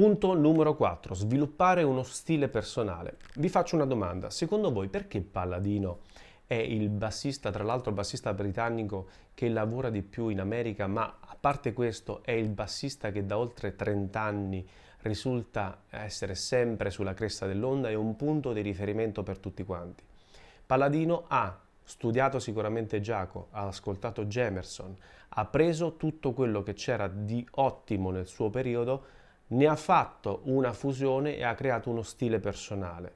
Punto numero 4. Sviluppare uno stile personale. Vi faccio una domanda. Secondo voi perché Palladino è il bassista, tra l'altro il bassista britannico che lavora di più in America, ma a parte questo è il bassista che da oltre 30 anni risulta essere sempre sulla cresta dell'onda e un punto di riferimento per tutti quanti. Palladino ha studiato sicuramente Giacomo, ha ascoltato Gemerson, ha preso tutto quello che c'era di ottimo nel suo periodo ne ha fatto una fusione e ha creato uno stile personale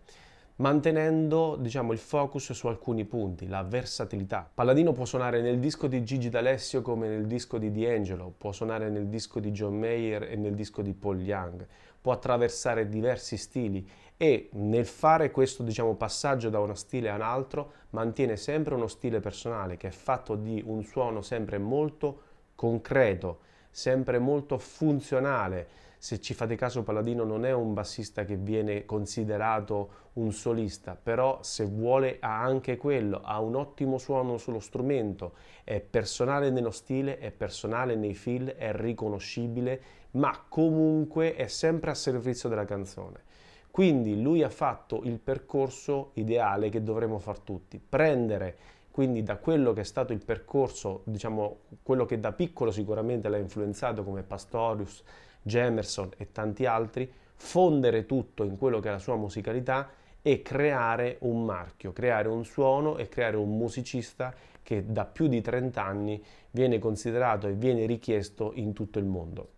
mantenendo diciamo, il focus su alcuni punti, la versatilità. Palladino può suonare nel disco di Gigi D'Alessio come nel disco di D'Angelo, può suonare nel disco di John Mayer e nel disco di Paul Young, può attraversare diversi stili e nel fare questo diciamo, passaggio da uno stile a un altro mantiene sempre uno stile personale che è fatto di un suono sempre molto concreto, sempre molto funzionale, se ci fate caso Paladino non è un bassista che viene considerato un solista, però se vuole ha anche quello, ha un ottimo suono sullo strumento, è personale nello stile, è personale nei feel, è riconoscibile, ma comunque è sempre a servizio della canzone. Quindi lui ha fatto il percorso ideale che dovremmo far tutti, prendere quindi da quello che è stato il percorso, diciamo quello che da piccolo sicuramente l'ha influenzato come Pastorius, Jamerson e tanti altri, fondere tutto in quello che è la sua musicalità e creare un marchio, creare un suono e creare un musicista che da più di 30 anni viene considerato e viene richiesto in tutto il mondo.